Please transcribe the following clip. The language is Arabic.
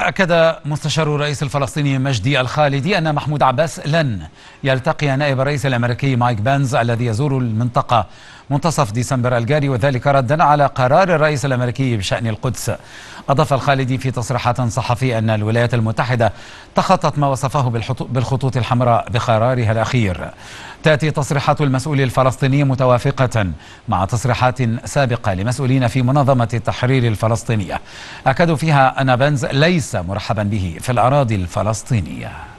أكد مستشار الرئيس الفلسطيني مجدي الخالدي أن محمود عباس لن يلتقي نائب الرئيس الأمريكي مايك بانز الذي يزور المنطقة منتصف ديسمبر الجاري وذلك ردا على قرار الرئيس الأمريكي بشأن القدس أضاف الخالدي في تصريحات صحفي أن الولايات المتحدة تخطت ما وصفه بالخطوط الحمراء بقرارها الأخير تأتي تصريحات المسؤول الفلسطيني متوافقة مع تصريحات سابقة لمسؤولين في منظمة التحرير الفلسطينية أكدوا فيها أن بنز ليس مرحبا به في الأراضي الفلسطينية